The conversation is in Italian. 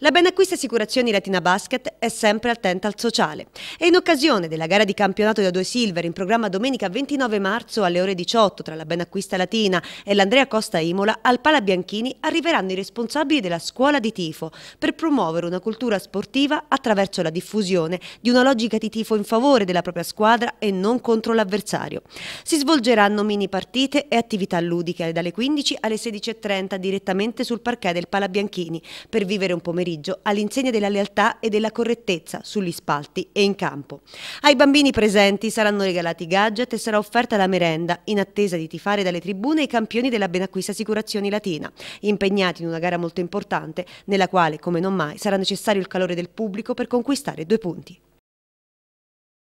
La Benacquista Assicurazioni Latina Basket è sempre attenta al sociale e in occasione della gara di campionato da due silver in programma domenica 29 marzo alle ore 18 tra la Benacquista Latina e l'Andrea Costa Imola al Pala Bianchini arriveranno i responsabili della scuola di tifo per promuovere una cultura sportiva attraverso la diffusione di una logica di tifo in favore della propria squadra e non contro l'avversario. Si svolgeranno mini partite e attività ludiche dalle 15 alle 16.30 direttamente sul parquet del Pala Bianchini per vivere un pomeriggio pomeriggio all'insegna della lealtà e della correttezza sugli spalti e in campo. Ai bambini presenti saranno regalati gadget e sarà offerta la merenda in attesa di tifare dalle tribune i campioni della Benacquista Assicurazioni Latina, impegnati in una gara molto importante nella quale, come non mai, sarà necessario il calore del pubblico per conquistare due punti.